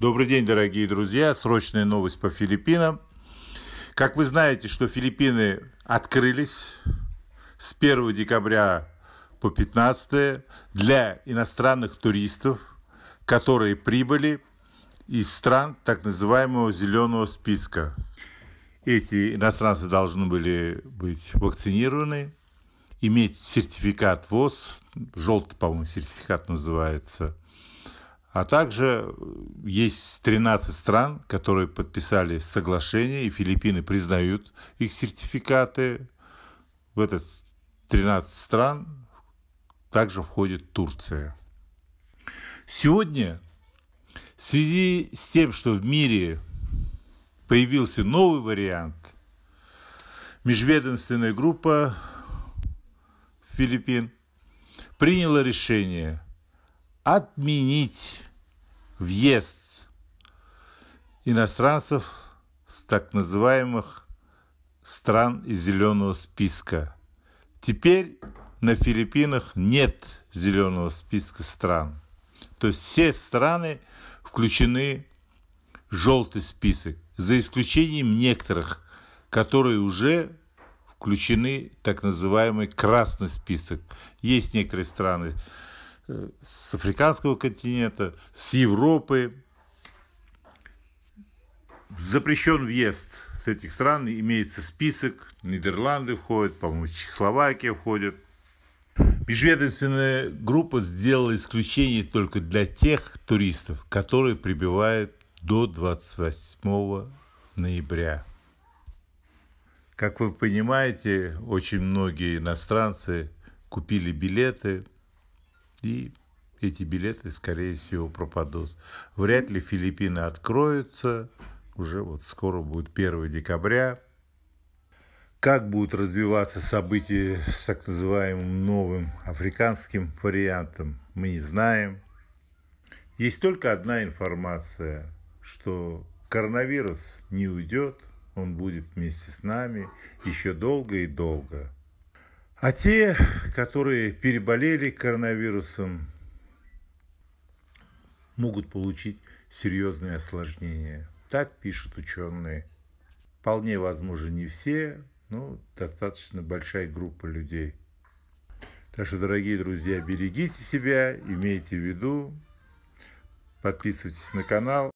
Добрый день, дорогие друзья. Срочная новость по Филиппинам. Как вы знаете, что Филиппины открылись с 1 декабря по 15 для иностранных туристов, которые прибыли из стран так называемого зеленого списка. Эти иностранцы должны были быть вакцинированы, иметь сертификат ВОЗ, желтый, по-моему, сертификат называется – а также э, есть 13 стран, которые подписали соглашение, и Филиппины признают их сертификаты. В этот 13 стран также входит Турция. Сегодня в связи с тем, что в мире появился новый вариант, межведомственная группа Филиппин приняла решение – отменить въезд иностранцев с так называемых стран из зеленого списка. Теперь на Филиппинах нет зеленого списка стран. То есть все страны включены в желтый список, за исключением некоторых, которые уже включены в так называемый красный список. Есть некоторые страны, с африканского континента, с Европы. Запрещен въезд с этих стран, имеется список, Нидерланды входят, по-моему, Чехословакия входит. Межведомственная группа сделала исключение только для тех туристов, которые прибывают до 28 ноября. Как вы понимаете, очень многие иностранцы купили билеты и эти билеты, скорее всего, пропадут. Вряд ли Филиппины откроются. Уже вот скоро будет 1 декабря. Как будут развиваться события с так называемым новым африканским вариантом, мы не знаем. Есть только одна информация, что коронавирус не уйдет, он будет вместе с нами еще долго и долго. А те, которые переболели коронавирусом, могут получить серьезные осложнения. Так пишут ученые. Вполне возможно, не все, но достаточно большая группа людей. Так что, дорогие друзья, берегите себя, имейте в виду, подписывайтесь на канал.